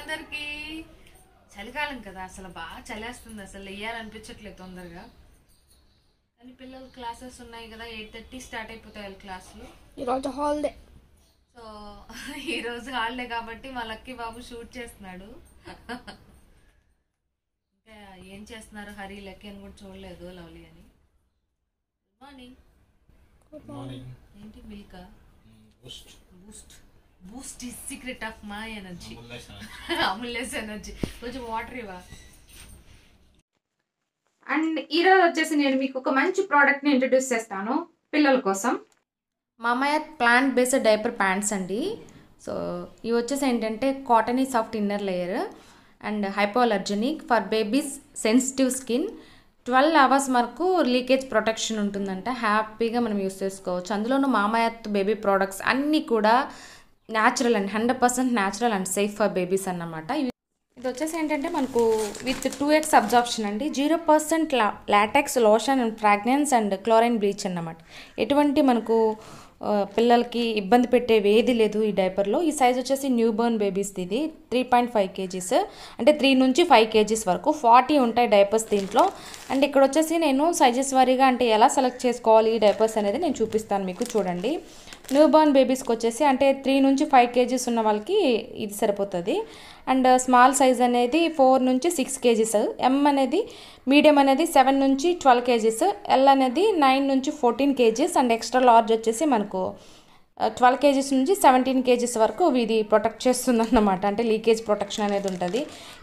అందరికీ చలికాలం కదా అసలు బాగా చలేస్తుంది అసలు వేయాలనిపించట్లేదు తొందరగా కానీ పిల్లలు క్లాసెస్ ఉన్నాయి కదా ఎయిట్ థర్టీ స్టార్ట్ అయిపోతాయి వాళ్ళ క్లాసులు ఈరోజు హాలిడే సో ఈరోజు హాలిడే కాబట్టి మా లక్కీ బాబు షూట్ చేస్తున్నాడు ఇంకా ఏం చేస్తున్నారు హరి లక్కీ అని కూడా చూడలేదు లవ్లీ అని గుడ్ మార్నింగ్ గుడ్ మార్నింగ్ ఏంటి మిల్కా బూస్ట్ బూస్ట్ బూస్ట్ ఈ సీక్రెట్ ఆఫ్ మై ఎనర్జీ అమూల్యస్ ఎనర్జీ కొంచెం వాటర్ ఇవా అండ్ ఈరోజు వచ్చేసి నేను మీకు ఒక మంచి ప్రోడక్ట్ని ఇంట్రడ్యూస్ చేస్తాను పిల్లల కోసం మామయ్య ప్లాంట్ బేస్డ్ డైపర్ ప్యాంట్స్ అండి సో ఇవి వచ్చేసి ఏంటంటే cottony soft inner layer and hypo for babies sensitive skin twelve hours వరకు లీకేజ్ ప్రొటెక్షన్ ఉంటుందంట హ్యాపీగా మనం యూస్ చేసుకోవచ్చు అందులోనూ మామయ్య బేబీ ప్రోడక్ట్స్ అన్నీ కూడా natural and hundred percent natural and safe for babies అన్నమాట ఇది వచ్చేసి ఏంటంటే మనకు విత్ టూ ఎక్స్ అబ్జార్ప్షన్ అండి జీరో పర్సెంట్ లా latex lotion and fragrance and chlorine bleach అన్నమాట ఎటువంటి మనకు పిల్లలకి ఇబ్బంది పెట్టే ఏది లేదు ఈ డైపర్లో ఈ సైజ్ వచ్చేసి న్యూ బోర్న్ బేబీస్ది ఇది త్రీ పాయింట్ ఫైవ్ కేజీస్ అంటే త్రీ నుంచి ఫైవ్ కేజీస్ వరకు ఫార్టీ ఉంటాయి డైపర్స్ దీంట్లో అండ్ ఇక్కడ వచ్చేసి నేను సైజెస్ వారీగా అంటే ఎలా సెలెక్ట్ చేసుకోవాలి ఈ డైపర్స్ అనేది నేను చూపిస్తాను మీకు చూడండి న్యూ బేబీస్కి వచ్చేసి అంటే త్రీ నుంచి ఫైవ్ కేజీస్ ఉన్న వాళ్ళకి ఇది సరిపోతుంది అండ్ స్మాల్ సైజ్ అనేది ఫోర్ నుంచి సిక్స్ కేజీస్ ఎం అనేది మీడియం అనేది సెవెన్ నుంచి ట్వెల్వ్ కేజీస్ ఎల్ అనేది నైన్ నుంచి fourteen kgs and extra large వచ్చేసి మనకు ట్వెల్వ్ కేజీస్ నుంచి సెవెంటీన్ కేజీస్ వరకు ఇది ప్రొటెక్ట్ చేస్తుందన్నమాట అంటే లీకేజ్ ప్రొటెక్షన్ అనేది ఉంటుంది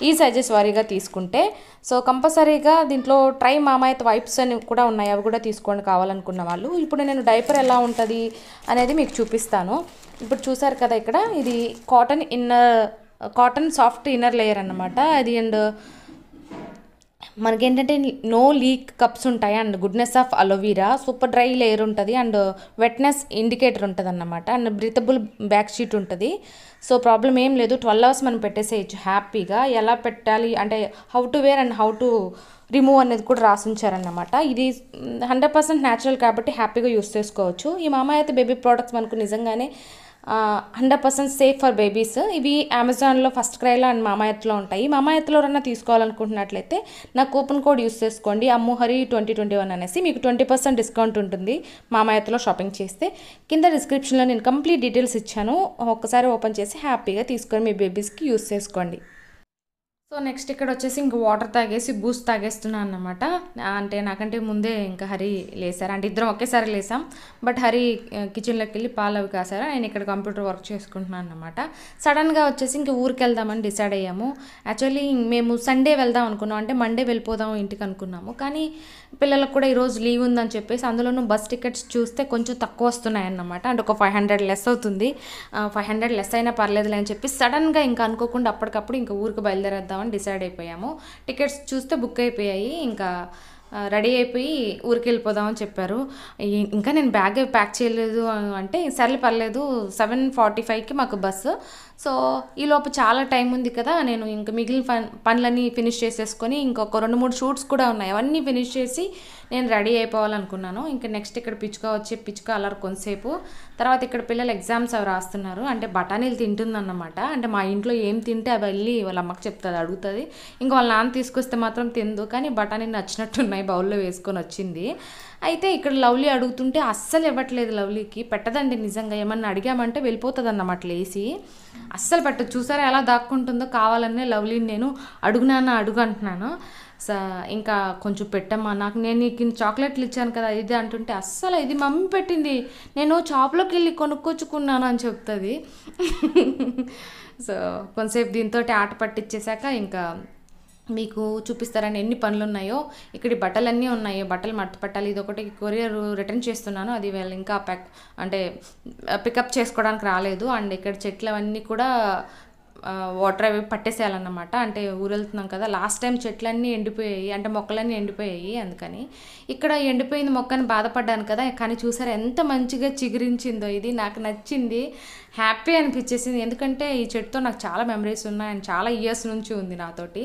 ఈ సైజెస్ వారీగా తీసుకుంటే సో కంపల్సరీగా దీంట్లో ట్రై మామాయత్ వైప్స్ అని కూడా ఉన్నాయి అవి కూడా తీసుకోండి కావాలనుకున్న వాళ్ళు ఇప్పుడు నేను డైపర్ ఎలా ఉంటుంది అనేది మీకు చూపిస్తాను ఇప్పుడు చూసారు కదా ఇక్కడ ఇది cotton inner cotton soft inner layer అనమాట అది అండ్ మనకేంటంటే నో లీక్ కప్స్ ఉంటాయి and goodness of aloe vera super dry layer ఉంటుంది అండ్ వెట్నెస్ ఇండికేటర్ ఉంటుంది అన్నమాట అండ్ బ్రితబుల్ బ్యాక్ షీట్ ఉంటుంది సో ప్రాబ్లం ఏం లేదు ట్వెల్వ్ అవర్స్ మనం పెట్టేసేయచ్చు హ్యాపీగా ఎలా పెట్టాలి అంటే how to wear and how to remove అనేది కూడా రాసించారన్నమాట ఇది హండ్రెడ్ పర్సెంట్ న్యాచురల్ కాబట్టి హ్యాపీగా యూస్ చేసుకోవచ్చు ఈ మామ అయితే బేబీ ప్రోడక్ట్స్ మనకు నిజంగానే hundred percent safe for babies ఇవి అమెజాన్లో ఫస్ట్ క్రైలో అండ్ మామాయత్లో ఉంటాయి మామాయత్లో ఎవరన్నా తీసుకోవాలనుకుంటున్నట్లయితే నా కూపన్ కోడ్ యూస్ చేసుకోండి అమ్మోహరి ట్వంటీ ట్వంటీ వన్ అనేసి మీకు ట్వంటీ పర్సెంట్ డిస్కౌంట్ ఉంటుంది మామాయత్లో షాపింగ్ చేస్తే కింద డిస్క్రిప్షన్లో నేను కంప్లీట్ డీటెయిల్స్ ఇచ్చాను ఒక్కసారి ఓపెన్ చేసి హ్యాపీగా తీసుకొని మీ బేబీస్కి యూస్ చేసుకోండి సో నెక్స్ట్ ఇక్కడ వచ్చేసి ఇంక వాటర్ తాగేసి బూస్ట్ తాగేస్తున్నాను అనమాట అంటే నాకంటే ముందే ఇంకా హరి లేసారు అంటే ఇద్దరం ఒకేసారి లేసాం బట్ హరి కిచెన్లోకి వెళ్ళి పాలు అవి కాసారు నేను ఇక్కడ కంప్యూటర్ వర్క్ చేసుకుంటున్నాను అనమాట సడన్గా వచ్చేసి ఇంక ఊరికి వెళ్దామని డిసైడ్ అయ్యాము యాక్చువల్లీ మేము సండే వెళ్దాం అనుకున్నాం అంటే మండే వెళ్ళిపోదాం ఇంటికి అనుకున్నాము కానీ పిల్లలకు కూడా ఈరోజు లీవ్ ఉందని చెప్పేసి అందులోనూ బస్ టికెట్స్ చూస్తే కొంచెం తక్కువ వస్తున్నాయి అన్నమాట అంటే ఒక ఫైవ్ హండ్రెడ్ లెస్ అవుతుంది ఫైవ్ హండ్రెడ్ లెస్ అయినా పర్లేదులే అని చెప్పి సడన్గా ఇంకా అనుకోకుండా అప్పటికప్పుడు ఇంకా ఊరికి బయలుదేరేద్దామని డిసైడ్ అయిపోయాము టికెట్స్ చూస్తే బుక్ అయిపోయాయి ఇంకా రెడీ అయిపోయి ఊరికి వెళ్ళిపోదామని చెప్పారు ఇంకా నేను బ్యాగ్ ప్యాక్ చేయలేదు అంటే సర్లే పర్లేదు సెవెన్ ఫార్టీ ఫైవ్కి మాకు బస్సు సో ఈలోపు చాలా టైం ఉంది కదా నేను ఇంకా మిగిలిన పనులన్నీ ఫినిష్ చేసేసుకొని ఇంకొక రెండు మూడు షూట్స్ కూడా ఉన్నాయి అవన్నీ ఫినిష్ చేసి నేను రెడీ అయిపోవాలనుకున్నాను ఇంకా నెక్స్ట్ ఇక్కడ పిచ్చుక వచ్చి పిచ్చుక అల్లరి కొంతసేపు తర్వాత ఇక్కడ పిల్లలు ఎగ్జామ్స్ అవి రాస్తున్నారు అంటే బఠానీలు తింటుందన్నమాట అంటే మా ఇంట్లో ఏం తింటే అవి వెళ్ళి వాళ్ళ అమ్మకి చెప్తుంది అడుగుతుంది ఇంకా వాళ్ళ నాన్న తీసుకొస్తే మాత్రం తిందు కానీ బఠానీ నచ్చినట్టున్నాయి బౌల్లో వేసుకొని వచ్చింది అయితే ఇక్కడ లవ్లీ అడుగుతుంటే అస్సలు ఇవ్వట్లేదు లవ్లీకి పెట్టదండి నిజంగా ఏమన్నా అడిగామంటే వెళ్ళిపోతుంది అన్నమాట లేసి అస్సలు పెట్టదు చూసారా ఎలా దాక్కుంటుందో కావాలనే లవ్లీని నేను అడుగునా అడుగు అంటున్నాను ఇంకా కొంచెం పెట్టమ్మా నాకు నేను నీకు చాక్లెట్లు ఇచ్చాను కదా ఇది అంటుంటే అస్సలు ఇది మమ్మీ పెట్టింది నేను షాప్లోకి వెళ్ళి కొనుక్కొచ్చుకున్నాను అని చెప్తుంది సో కొంతసేపు దీంతో ఆట పట్టించేశాక ఇంకా మీకు చూపిస్తారని ఎన్ని పనులు ఉన్నాయో ఇక్కడ బట్టలన్నీ ఉన్నాయి బట్టలు మడతపెట్టాలి ఇది ఒకటి కొరియర్ రిటర్న్ చేస్తున్నాను అది వీళ్ళు ఇంకా ప్యాక్ అంటే పికప్ చేసుకోవడానికి రాలేదు అండ్ ఇక్కడ చెట్లు అవన్నీ కూడా వాటర్ అవి పట్టేసేయాలన్నమాట అంటే ఊరెళ్తున్నాం కదా లాస్ట్ టైం చెట్లన్నీ ఎండిపోయాయి అంటే మొక్కలన్నీ ఎండిపోయాయి అందుకని ఇక్కడ ఎండిపోయింది మొక్కని బాధపడ్డాను కదా కానీ చూసారు ఎంత మంచిగా చిగురించిందో ఇది నాకు నచ్చింది హ్యాపీ అనిపించేసింది ఎందుకంటే ఈ చెట్టుతో నాకు చాలా మెమరీస్ ఉన్నాయి అండ్ చాలా ఇయర్స్ నుంచి ఉంది నాతోటి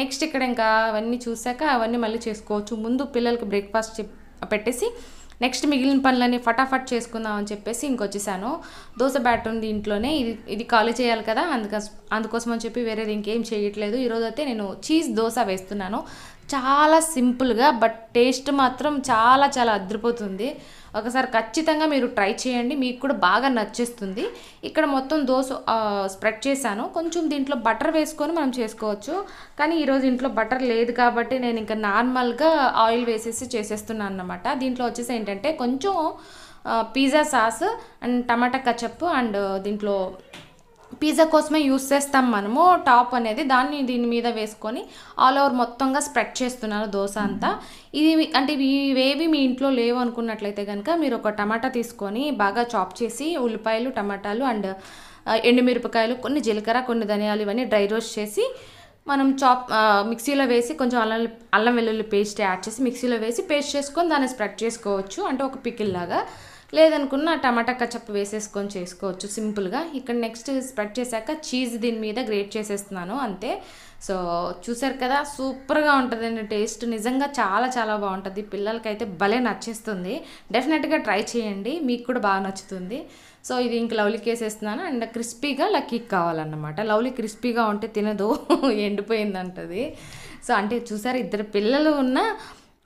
నెక్స్ట్ ఇక్కడ ఇంకా అవన్నీ చూసాక అవన్నీ మళ్ళీ చేసుకోవచ్చు ముందు పిల్లలకి బ్రేక్ఫాస్ట్ పెట్టేసి నెక్స్ట్ మిగిలిన పనులన్నీ ఫటాఫట్ చేసుకుందాం అని చెప్పేసి ఇంకొచ్చేసాను దోశ బ్యాట్ ఉంది ఇంట్లోనే ఇది ఇది ఖాళీ చేయాలి కదా అందుకోసం అందుకోసం అని చెప్పి వేరేది ఇంకేం చేయట్లేదు ఈరోజు అయితే నేను చీజ్ దోశ వేస్తున్నాను చాలా సింపుల్గా బట్ టేస్ట్ మాత్రం చాలా చాలా అదిరిపోతుంది ఒకసారి ఖచ్చితంగా మీరు ట్రై చేయండి మీకు కూడా బాగా నచ్చేస్తుంది ఇక్కడ మొత్తం దోశ స్ప్రెడ్ చేశాను కొంచెం దీంట్లో బటర్ వేసుకొని మనం చేసుకోవచ్చు కానీ ఈరోజు ఇంట్లో బటర్ లేదు కాబట్టి నేను ఇంకా నార్మల్గా ఆయిల్ వేసేసి చేసేస్తున్నాను అనమాట దీంట్లో వచ్చేసి ఏంటంటే కొంచెం పిజ్జా సాస్ అండ్ టమాటా కచప్ అండ్ దీంట్లో పిజ్జా కోసమే యూస్ చేస్తాం మనము టాప్ అనేది దాన్ని దీని మీద వేసుకొని ఆల్ ఓవర్ మొత్తంగా స్ప్రెడ్ చేస్తున్నాను దోశ అంతా ఇది అంటే ఇవేవి మీ ఇంట్లో లేవు అనుకున్నట్లయితే కనుక మీరు ఒక టమాటా తీసుకొని బాగా చాప్ చేసి ఉల్లిపాయలు టమాటాలు అండ్ ఎండుమిరపకాయలు కొన్ని జీలకర్ర కొన్ని ధనియాలు ఇవన్నీ డ్రై రోస్ట్ చేసి మనం చాప్ మిక్సీలో వేసి కొంచెం అల్లం అల్లం వెల్లుల్లి పేస్ట్ యాడ్ చేసి మిక్సీలో వేసి పేస్ట్ చేసుకొని దాన్ని స్ప్రెడ్ చేసుకోవచ్చు అంటే ఒక పికిల్ లాగా లేదనుకున్న టమాటా కచ్చప్ వేసేసుకొని చేసుకోవచ్చు సింపుల్గా ఇక్కడ నెక్స్ట్ స్ప్రెడ్ చేశాక చీజ్ దీని మీద గ్రేట్ చేసేస్తున్నాను అంతే సో చూసారు కదా సూపర్గా ఉంటుందండి టేస్ట్ నిజంగా చాలా చాలా బాగుంటుంది పిల్లలకైతే భలే నచ్చేస్తుంది డెఫినెట్గా ట్రై చేయండి మీకు కూడా బాగా నచ్చుతుంది సో ఇది ఇంక లవ్లీ వేసేస్తున్నాను అండ్ క్రిస్పీగా లక్కీ కావాలన్నమాట లవ్లీ క్రిస్పీగా ఉంటే తినదు ఎండిపోయింది అంటది సో అంటే చూసారు ఇద్దరు పిల్లలు ఉన్న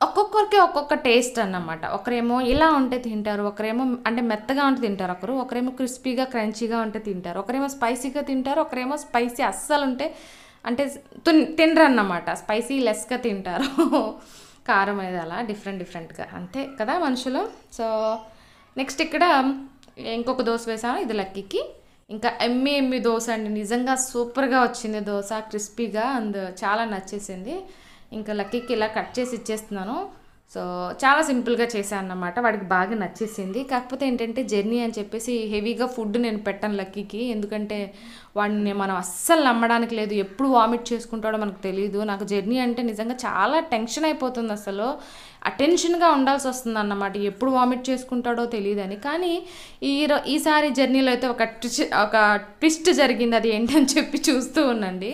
ఒక్కొక్కరికి ఒక్కొక్క టేస్ట్ అన్నమాట ఒకరేమో ఇలా ఉంటే తింటారు ఒకరేమో అంటే మెత్తగా ఉంటే తింటారు ఒకరు ఒకరేమో క్రిస్పీగా క్రంచీగా ఉంటే తింటారు ఒకరేమో స్పైసీగా తింటారు ఒకరేమో స్పైసీ అస్సలు ఉంటే అంటే తినరు అన్నమాట స్పైసీ లెస్గా తింటారు కారం అనేది అలా డిఫరెంట్ డిఫరెంట్గా అంతే కదా మనుషులు సో నెక్స్ట్ ఇక్కడ ఇంకొక దోశ వేసాను ఇది లక్కీకి ఇంకా ఎమ్మి ఎమ్మి దోశ అండి నిజంగా సూపర్గా వచ్చింది దోశ క్రిస్పీగా అండ్ చాలా నచ్చేసింది ఇంకా లక్కీకి ఇలా కట్ చేసి ఇచ్చేస్తున్నాను సో చాలా సింపుల్గా చేశాను అన్నమాట వాడికి బాగా నచ్చేసింది కాకపోతే ఏంటంటే జర్నీ అని చెప్పేసి హెవీగా ఫుడ్ నేను పెట్టాను లక్కీకి ఎందుకంటే వాడిని మనం అస్సలు నమ్మడానికి లేదు ఎప్పుడు వామిట్ చేసుకుంటాడో మనకు తెలియదు నాకు జర్నీ అంటే నిజంగా చాలా టెన్షన్ అయిపోతుంది అసలు అటెన్షన్గా ఉండాల్సి వస్తుంది అన్నమాట ఎప్పుడు వామిట్ చేసుకుంటాడో తెలియదని కానీ ఈ ఈసారి జర్నీలో అయితే ఒక ఒక ట్విస్ట్ జరిగింది అది ఏంటని చెప్పి చూస్తూ ఉండండి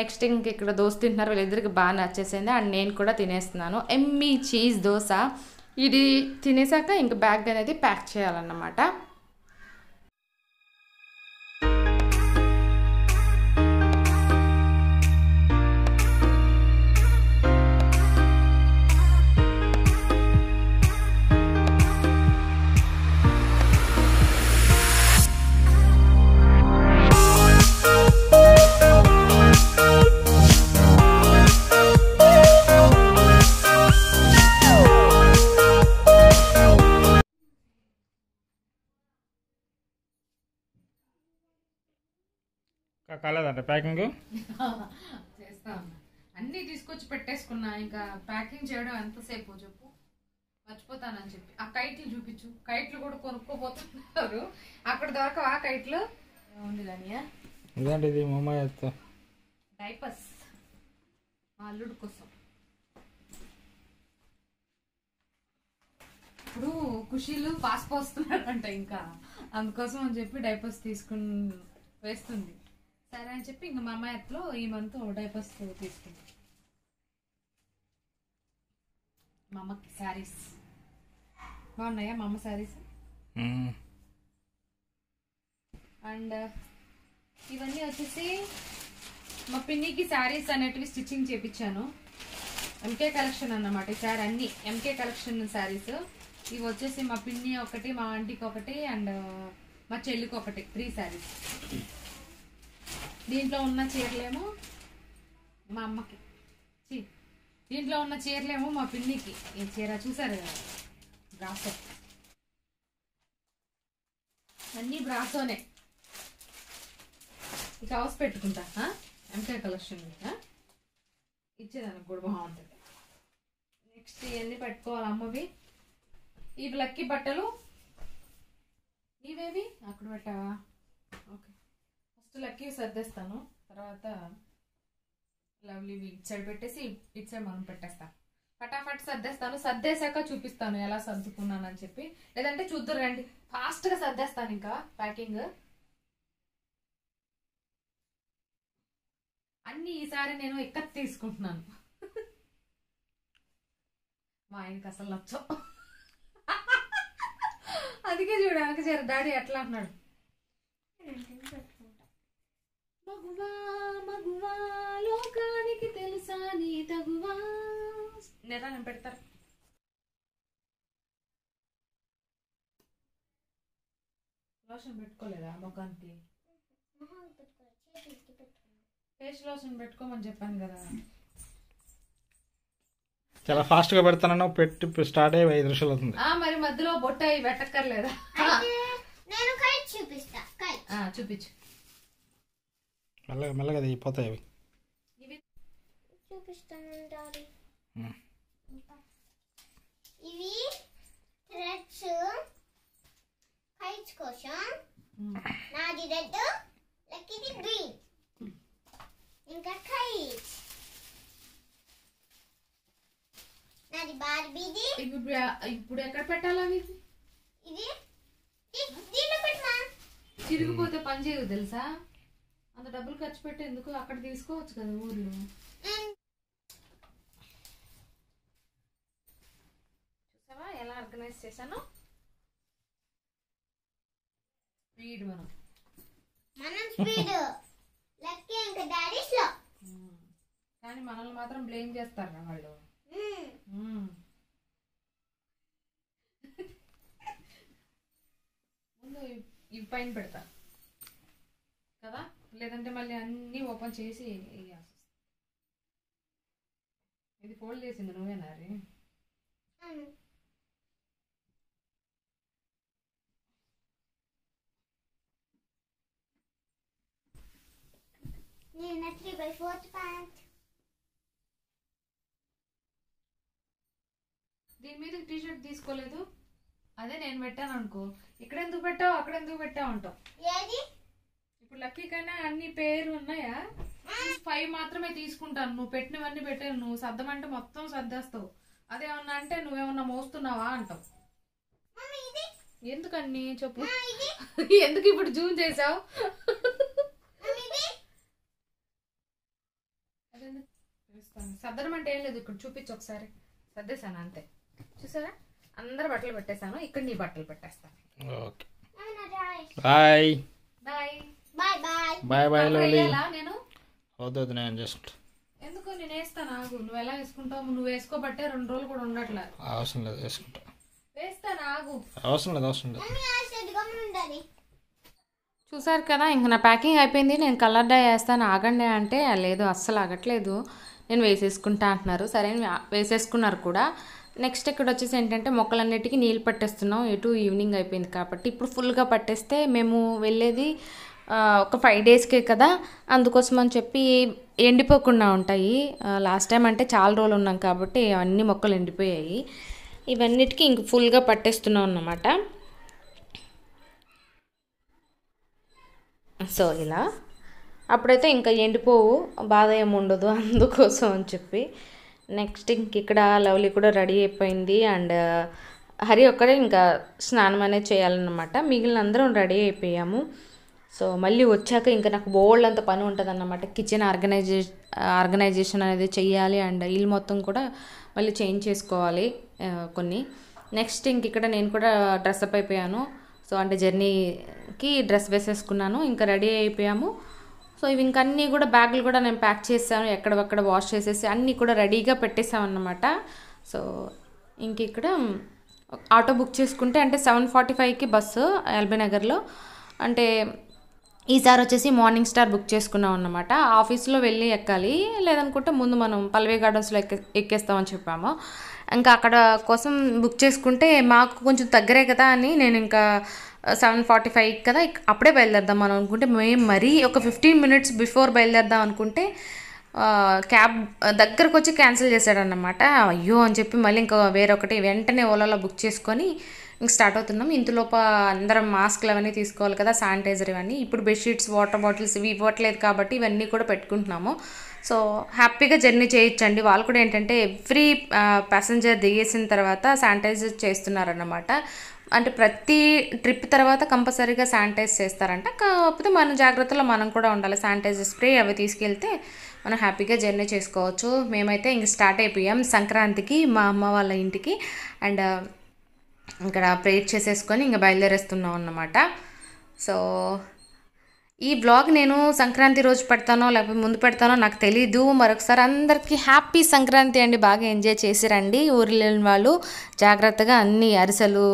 నెక్స్ట్ ఇంక ఇక్కడ దోశ తింటున్నారు వీళ్ళిద్దరికి బాగా నచ్చేసింది అండ్ నేను కూడా తినేస్తున్నాను ఎమ్మి చీజ్ దోశ ఇది తినేసాక ఇంక బ్యాగ్ అనేది ప్యాక్ చేయాలన్నమాట కాలేదంట ప్యాకింగ్ అన్ని తీసుకొచ్చి పెట్టేసుకున్నా ఇంకా ప్యాకింగ్ చేయడం ఎంతసేపు చెప్పు మర్చిపోతానని చెప్పి ఆ కైట్లు చూపించు కైట్లు కూడా కొనుక్కోపోతున్నారు అక్కడ దొరక ఆ కైట్లు ఉంది దానియా డైపర్స్ మా అల్లుడు కోసం ఇప్పుడు ఖుషీలు పాస్ పోస్తున్నాడంట ఇంకా అందుకోసం అని చెప్పి డైపర్స్ తీసుకుని వేస్తుంది సరే అని చెప్పి ఇంకా మా అమ్మాయిలో ఈ మంత్ డైపర్స్ తీసుకుంది మా అమ్మకి శారీస్ బాగున్నాయా మా అమ్మ శారీస్ అండ్ ఇవన్నీ వచ్చేసి మా పిన్నికి శారీస్ అనేటివి స్టిచ్చింగ్ చేపించాను ఎంకే కలెక్షన్ అన్నమాట ఈసారి అన్ని ఎంకే కలెక్షన్ శారీస్ ఇవి వచ్చేసి మా పిన్ని ఒకటి మా ఆంటీకి ఒకటి అండ్ మా చెల్లికి ఒకటి త్రీ శారీస్ దీంట్లో ఉన్న చీరలేమో మా అమ్మకి చీ దీంట్లో ఉన్న చీరలేమో మా పిన్నికి ఈ చీర చూసారు కదా బ్రాసో అన్నీ బ్రాసోనే ఇక హౌస్ పెట్టుకుంటా ఎంకే కలెక్షన్ ఇచ్చేదానికి కూడా బాగుంటుంది నెక్స్ట్ ఇవన్నీ పెట్టుకోవాలి అమ్మవి ఈ లక్కీ బట్టలు ఇవేవి అక్కడ పెట్టావా సో లక్కీ సర్దేస్తాను తర్వాత లవ్లీ పెట్టేసి ఇటు మనం పెట్టేస్తాం ఫటాఫట్ సర్దేస్తాను సర్దేశాక చూపిస్తాను ఎలా సర్దుకున్నాను అని చెప్పి లేదంటే చూద్దరు రండి ఫాస్ట్గా సర్దేస్తాను ఇంకా ప్యాకింగ్ అన్ని ఈసారి నేను ఎక్కడ తీసుకుంటున్నాను మా ఆయనకి అసలు నచ్చవు అందుకే చూడడానికి డాడీ ఎట్లా అంటున్నాడు మగువా మగువా లోకానికి తెలుసా నీ తగువా నిదానం పెడతారు లోషన్ పెట్టుకోలేదా ముఖానికి ఫేస్ లోషన్ పెట్టుకోమని చెప్పాను కదా చాలా ఫాస్ట్ గా పెడతానో పెట్టి స్టార్ట్ అయ్యి ఐదు నిమిషాలు అవుతుంది ఆ మరి మధ్యలో బొట్ట అవి పెట్టక్కర్లేదా నేను కై చూపిస్తా కై ఆ చూపించు మెల్లగా మెల్లగా అయిపోతాయి అవి కోసం నాది రెడ్ ఇంకా నాది ఇప్పుడు ఇప్పుడు ఎక్కడ పెట్టాలి చిరిగిపోతే పని చేయదు తెలుసా అంత డబ్బులు ఖర్చు ఎందుకు అక్కడ తీసుకోవచ్చు కదా ఊర్లో చూసావా ఎలా ఆర్గనైజ్ చేశాను స్పీడ్ మనం మనం స్పీడ్ లక్కీ ఇంక డాడీ స్లో కానీ మనల్ని మాత్రం బ్లేమ్ చేస్తారా వాళ్ళు hmm. Hmm. ముందు ఇవి పైన పెడతా కదా లేదంటే మళ్ళీ అన్నీ ఓపెన్ చేసి వేయాల్సి ఇది ఫోల్డ్ చేసింది నువ్వేనా రే దీని మీద టీ షర్ట్ తీసుకోలేదు అదే నేను పెట్టాను అనుకో ఇక్కడ ఎందుకు పెట్టావు అక్కడ ఎందుకు పెట్టావు అంటావు ఇప్పుడు లక్కీ కన్నా అన్ని పేరు ఉన్నాయా ఫైవ్ మాత్రమే తీసుకుంటాను నువ్వు పెట్టినవన్నీ పెట్టాను నువ్వు సర్దమంటే మొత్తం సర్దేస్తావు అదేమన్నా అంటే నువ్వేమన్నా మోస్తున్నావా అంటావు ఎందుకన్ని చెప్పు ఎందుకు ఇప్పుడు జూమ్ చేసావు సర్దనం అంటే ఏం లేదు ఇక్కడ చూపించు ఒకసారి సర్దేశాను అంతే చూసారా అందరు బట్టలు పెట్టేశాను ఇక్కడ నీ బట్టలు పెట్టేస్తాను బాయ్ బాయ్ బాయ్ లోలి నేను వద్దు నేను ఎందుకు నేను వేస్తాను ఆగు నువ్వు ఎలా వేసుకుంటావు నువ్వు వేసుకోబట్టే రెండు రోజులు కూడా ఉండట్లేదు అవసరం లేదు వేసుకుంటా వేస్తాను ఆగు అవసరం లేదు అవసరం లేదు చూసారు కదా ఇంక నా ప్యాకింగ్ అయిపోయింది నేను కలర్ డై వేస్తాను ఆగండి అంటే లేదు అస్సలు ఆగట్లేదు నేను వేసేసుకుంటా అంటున్నారు సరే వేసేసుకున్నారు కూడా నెక్స్ట్ ఇక్కడ వచ్చేసి ఏంటంటే మొక్కలన్నిటికీ నీళ్ళు పట్టేస్తున్నాం ఎటు ఈవినింగ్ అయిపోయింది కాబట్టి ఇప్పుడు ఫుల్గా పట్టేస్తే మేము వెళ్ళేది ఒక ఫైవ్ డేస్కే కదా అందుకోసం అని చెప్పి ఎండిపోకుండా ఉంటాయి లాస్ట్ టైం అంటే చాలా రోజులు ఉన్నాం కాబట్టి అన్ని మొక్కలు ఎండిపోయాయి ఇవన్నిటికీ ఇంక ఫుల్గా పట్టేస్తున్నాం అన్నమాట సో ఇలా అప్పుడైతే ఇంకా ఎండిపోవు బాధ ఏమి ఉండదు అందుకోసం అని చెప్పి నెక్స్ట్ ఇంక ఇక్కడ లవ్లీ కూడా రెడీ అయిపోయింది అండ్ హరి ఒక్కడే ఇంకా స్నానం అనేది చేయాలన్నమాట మిగిలిన అందరం రెడీ అయిపోయాము సో మళ్ళీ వచ్చాక ఇంకా నాకు బోల్డ్ అంత పని ఉంటుంది అన్నమాట కిచెన్ ఆర్గనైజే ఆర్గనైజేషన్ అనేది చెయ్యాలి అండ్ ఇల్లు మొత్తం కూడా మళ్ళీ చేంజ్ చేసుకోవాలి కొన్ని నెక్స్ట్ ఇంక ఇక్కడ నేను కూడా డ్రెస్అప్ అయిపోయాను సో అంటే జర్నీకి డ్రెస్ వేసేసుకున్నాను ఇంకా రెడీ అయిపోయాము సో ఇవి ఇంకన్నీ కూడా బ్యాగులు కూడా నేను ప్యాక్ చేశాను ఎక్కడవక్కడ వాష్ చేసేసి అన్నీ కూడా రెడీగా పెట్టేసామన్నమాట సో ఇంక ఇక్కడ ఆటో బుక్ చేసుకుంటే అంటే సెవెన్ ఫార్టీ ఫైవ్కి బస్సు ఎల్బీ నగర్లో అంటే ఈసారి వచ్చేసి మార్నింగ్ స్టార్ బుక్ చేసుకున్నాం అనమాట ఆఫీస్లో వెళ్ళి ఎక్కాలి లేదనుకుంటే ముందు మనం పల్వే గార్డెన్స్లో ఎక్కే ఎక్కేస్తామని చెప్పాము ఇంకా అక్కడ కోసం బుక్ చేసుకుంటే మాకు కొంచెం తగ్గరే కదా అని నేను ఇంకా సెవెన్ ఫార్టీ ఫైవ్ కదా అప్పుడే బయలుదేరదాం మనం అనుకుంటే మేము మరీ ఒక ఫిఫ్టీన్ మినిట్స్ బిఫోర్ బయలుదేరదాం అనుకుంటే క్యాబ్ దగ్గరకు వచ్చి క్యాన్సిల్ చేశాడనమాట అయ్యో అని చెప్పి మళ్ళీ ఇంకా వేరొకటి వెంటనే ఓలాలో బుక్ చేసుకొని ఇంక స్టార్ట్ అవుతున్నాం ఇంతలోప అందరం మాస్క్లు అవన్నీ తీసుకోవాలి కదా శానిటైజర్ ఇవన్నీ ఇప్పుడు బెడ్షీట్స్ వాటర్ బాటిల్స్ ఇవి ఇవ్వట్లేదు కాబట్టి ఇవన్నీ కూడా పెట్టుకుంటున్నాము సో హ్యాపీగా జర్నీ చేయొచ్చండి వాళ్ళు కూడా ఏంటంటే ఎవ్రీ ప్యాసింజర్ దిగేసిన తర్వాత శానిటైజర్ చేస్తున్నారన్నమాట అంటే ప్రతి ట్రిప్ తర్వాత కంపల్సరీగా శానిటైజ్ చేస్తారంట కాకపోతే మన జాగ్రత్తలో మనం కూడా ఉండాలి శానిటైజర్ స్ప్రే అవి తీసుకెళ్తే మనం హ్యాపీగా జర్నీ చేసుకోవచ్చు మేమైతే ఇంక స్టార్ట్ అయిపోయాం సంక్రాంతికి మా అమ్మ వాళ్ళ ఇంటికి అండ్ ఇక్కడ ప్రేర్ చేసేసుకొని ఇంకా బయలుదేరేస్తున్నాం అన్నమాట సో ఈ బ్లాగ్ నేను సంక్రాంతి రోజు పెడతానో లేకపోతే ముందు పెడతానో నాకు తెలీదు మరొకసారి అందరికీ హ్యాపీ సంక్రాంతి అండి బాగా ఎంజాయ్ చేసిరండి ఊరిలోని వాళ్ళు జాగ్రత్తగా అన్ని అరిసెలు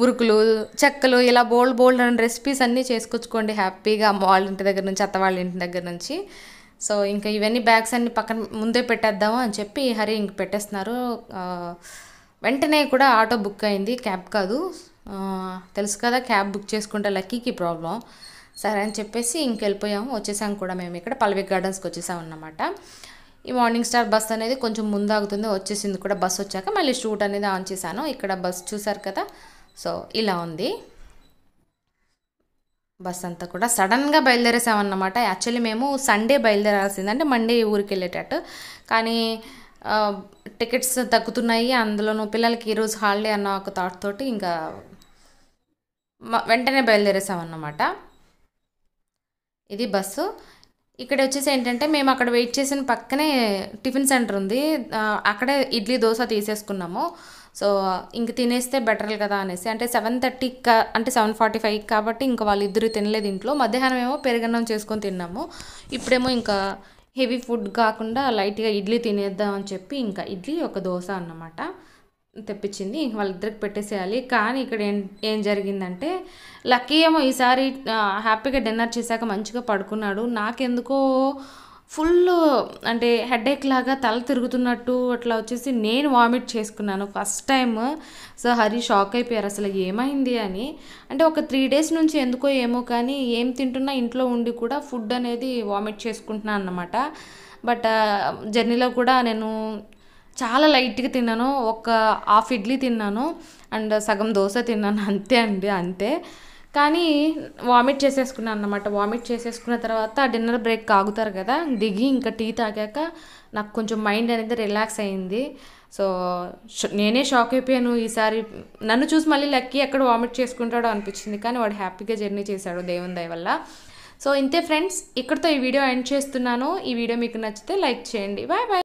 మురుకులు చెక్కలు ఇలా బోల్డ్ బోల్డ్ అనే రెసిపీస్ అన్నీ చేసుకొచ్చుకోండి హ్యాపీగా అమ్మ వాళ్ళ ఇంటి దగ్గర నుంచి అత్తవాళ్ళ ఇంటి దగ్గర నుంచి సో ఇంకా ఇవన్నీ బ్యాగ్స్ అన్ని పక్కన ముందే పెట్టేద్దాము అని చెప్పి హరి ఇంక పెట్టేస్తున్నారు వెంటనే కూడా ఆటో బుక్ అయింది క్యాబ్ కాదు తెలుసు కదా క్యాబ్ బుక్ చేసుకుంటే లక్కీకి ప్రాబ్లం సరే అని చెప్పేసి ఇంకెళ్ళిపోయాము వచ్చేసాం కూడా మేము ఇక్కడ పల్విక్ గార్డెన్స్కి వచ్చేసాం అన్నమాట ఈ మార్నింగ్ స్టార్ బస్ అనేది కొంచెం ముందాగుతుంది వచ్చేసింది కూడా బస్ వచ్చాక మళ్ళీ షూట్ అనేది ఆన్ చేశాను ఇక్కడ బస్ చూసారు కదా సో ఇలా ఉంది బస్ అంతా కూడా సడన్గా బయలుదేరేసామన్నమాట యాక్చువల్లీ మేము సండే బయలుదేరాల్సింది అంటే మండే ఊరికి వెళ్ళేటట్టు కానీ టికెట్స్ తగ్గుతున్నాయి అందులోనూ పిల్లలకి ఈరోజు హాలిడే అన్న ఒక థాట్ తోటి ఇంకా వెంటనే బయలుదేరేసామన్నమాట ఇది బస్సు ఇక్కడ వచ్చేసి ఏంటంటే మేము అక్కడ వెయిట్ చేసిన పక్కనే టిఫిన్ సెంటర్ ఉంది అక్కడే ఇడ్లీ దోశ తీసేసుకున్నాము సో ఇంక తినేస్తే బెటర్ కదా అనేసి అంటే సెవెన్ థర్టీ అంటే సెవెన్ ఫార్టీ ఫైవ్ కాబట్టి ఇంకా వాళ్ళిద్దరూ తినలేదు ఇంట్లో మధ్యాహ్నం ఏమో పెరుగన్నం చేసుకొని తిన్నాము ఇప్పుడేమో ఇంకా హెవీ ఫుడ్ కాకుండా లైట్గా ఇడ్లీ తినేద్దాం అని చెప్పి ఇంకా ఇడ్లీ ఒక దోశ అన్నమాట తెప్పించింది ఇంక వాళ్ళిద్దరికి పెట్టేసేయాలి కానీ ఇక్కడ ఏం ఏం జరిగిందంటే లక్కీ ఏమో ఈసారి హ్యాపీగా డిన్నర్ చేశాక మంచిగా పడుకున్నాడు నాకెందుకో ఫుల్ అంటే హెడ్ఏక్ లాగా తల తిరుగుతున్నట్టు అట్లా వచ్చేసి నేను వామిట్ చేసుకున్నాను first time so Hari shock అయిపోయారు అసలు ఏమైంది అని అంటే ఒక త్రీ డేస్ నుంచి ఎందుకో ఏమో కానీ ఏం తింటున్నా ఇంట్లో ఉండి కూడా ఫుడ్ అనేది వామిట్ చేసుకుంటున్నాను అనమాట బట్ జర్నీలో కూడా నేను చాలా లైట్గా తిన్నాను ఒక హాఫ్ ఇడ్లీ తిన్నాను అండ్ సగం దోశ తిన్నాను అంతే అండి అంతే కానీ వామిట్ చేసేసుకున్నాను అనమాట వామిట్ చేసేసుకున్న తర్వాత డిన్నర్ బ్రేక్ కాగుతారు కదా దిగి ఇంకా టీ తాగాక నాకు కొంచెం మైండ్ అనేది రిలాక్స్ అయింది సో నేనే షాక్ అయిపోయాను ఈసారి నన్ను చూసి మళ్ళీ లక్కీ ఎక్కడ వామిట్ చేసుకుంటాడో అనిపించింది కానీ వాడు హ్యాపీగా జర్నీ చేశాడు దేవుని దయ వల్ల సో ఇంతే ఫ్రెండ్స్ ఇక్కడితో ఈ వీడియో ఎండ్ చేస్తున్నాను ఈ వీడియో మీకు నచ్చితే లైక్ చేయండి బాయ్ బాయ్